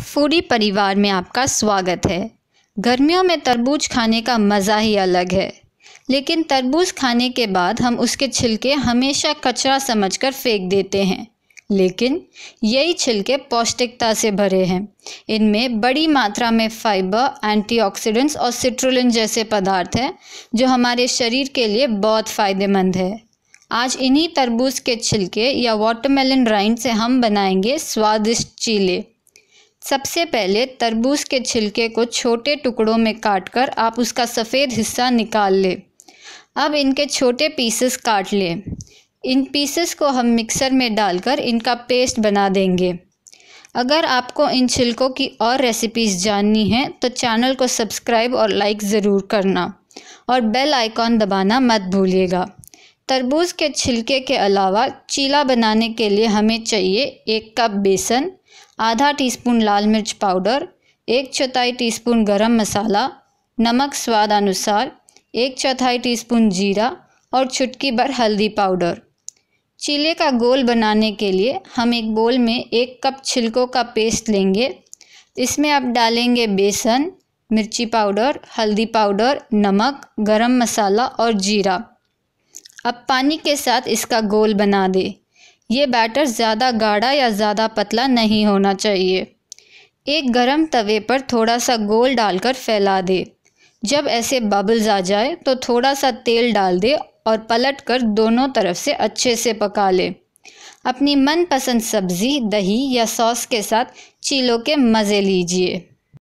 foodie परिवार में आपका स्वागत है गर्मियों में तरबूज खाने का मज़ा ही अलग है लेकिन तरबूज खाने के बाद हम उसके छिलके हमेशा कचरा समझकर फेंक देते हैं लेकिन यही छिलके पौष्टिकता से भरे हैं इनमें बड़ी मात्रा में फाइबर एंटीऑक्सीडेंट्स और सिट्रोलिन जैसे पदार्थ हैं जो हमारे शरीर के लिए बहुत फ़ायदेमंद है आज इन्हीं तरबूज के छिलके या वाटरमेलन राइंड से हम बनाएंगे स्वादिष्ट चीले सबसे पहले तरबूज के छिलके को छोटे टुकड़ों में काटकर आप उसका सफ़ेद हिस्सा निकाल लें अब इनके छोटे पीसेस काट लें इन पीसेस को हम मिक्सर में डालकर इनका पेस्ट बना देंगे अगर आपको इन छिलकों की और रेसिपीज़ जाननी है तो चैनल को सब्सक्राइब और लाइक ज़रूर करना और बेल आइकॉन दबाना मत भूलिएगा तरबूज के छिलके के अलावा चीला बनाने के लिए हमें चाहिए एक कप बेसन आधा टीस्पून लाल मिर्च पाउडर एक चौथाई टीस्पून गरम मसाला नमक स्वाद अनुसार एक चौथाई टीस्पून जीरा और छुटकी भर हल्दी पाउडर चीले का गोल बनाने के लिए हम एक बोल में एक कप छिलकों का पेस्ट लेंगे इसमें आप डालेंगे बेसन मिर्ची पाउडर हल्दी पाउडर नमक गरम मसाला और जीरा अब पानी के साथ इसका गोल बना दे ये बैटर ज़्यादा गाढ़ा या ज़्यादा पतला नहीं होना चाहिए एक गरम तवे पर थोड़ा सा गोल डालकर फैला दे जब ऐसे बबल्स आ जाए तो थोड़ा सा तेल डाल दे और पलट कर दोनों तरफ से अच्छे से पका ले अपनी मनपसंद सब्ज़ी दही या सॉस के साथ चीलों के मज़े लीजिए